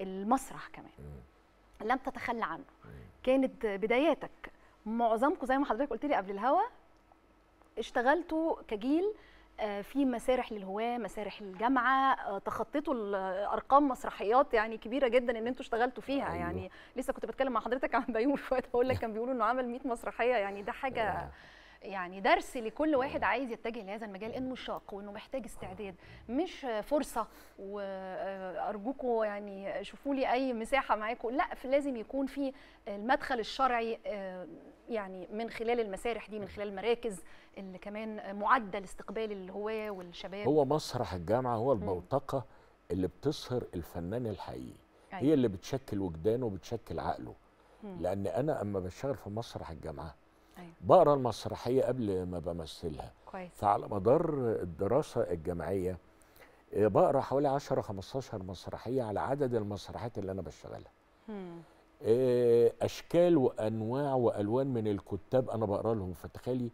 المسرح كمان لم تتخلى عنه كانت بداياتك معظمكم زي ما حضرتك قلت لي قبل الهوا اشتغلتوا كجيل آه، في مسارح للهواه مسارح الجامعه آه، تخطيتوا الارقام مسرحيات يعني كبيره جدا ان انتوا اشتغلتوا فيها أيوه. يعني لسه كنت بتكلم مع حضرتك عن بيومي فؤاد بقول لك كان بيقولوا انه عمل 100 مسرحيه يعني ده حاجه يعني درس لكل واحد عايز يتجه لهذا المجال انه شاق وانه محتاج استعداد مش فرصه وارجوكم يعني شوفوا لي اي مساحه معاكم لا لازم يكون في المدخل الشرعي آه، يعني من خلال المسارح دي من خلال المراكز اللي كمان معدل استقبال الهواه والشباب هو مسرح الجامعه هو البوتقه اللي بتصهر الفنان الحقيقي هي أيوة. اللي بتشكل وجدانه وبتشكل عقله لان انا اما بشتغل في مسرح الجامعه أيوة. بقرا المسرحيه قبل ما بمثلها كويس. فعلى مدار الدراسه الجامعيه آه، بقرا حوالي 10 15 مسرحيه على عدد المسرحيات اللي انا بشتغلها آه، اشكال وانواع والوان من الكتاب انا بقرا لهم فتخيلي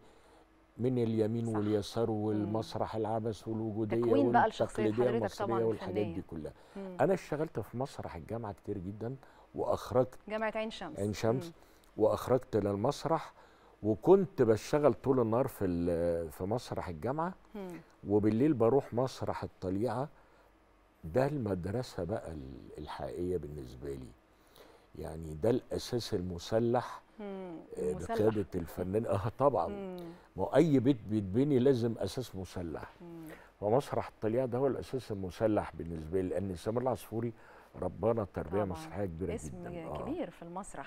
من اليمين صح. واليسار والمسرح العبث والوجوديه والتقليديه المصريه والحاجات دي كلها مم. انا اشتغلت في مسرح الجامعه كتير جدا واخرجت جامعه عين شمس عين شمس مم. واخرجت للمسرح وكنت بشتغل طول النهار في في مسرح الجامعه وبالليل بروح مسرح الطليعه ده المدرسه بقى الحقيقيه بالنسبه لي يعني ده الاساس المسلح آه، بقياده الفنان اه طبعا ما اي بيت بيتبني لازم اساس مسلح فمسرح الطليعه ده هو الاساس المسلح بالنسبه لي لان سامر العصفوري ربنا تربيه مسرحيه كبيره اسم جدا اسم آه. كبير آه. في المسرح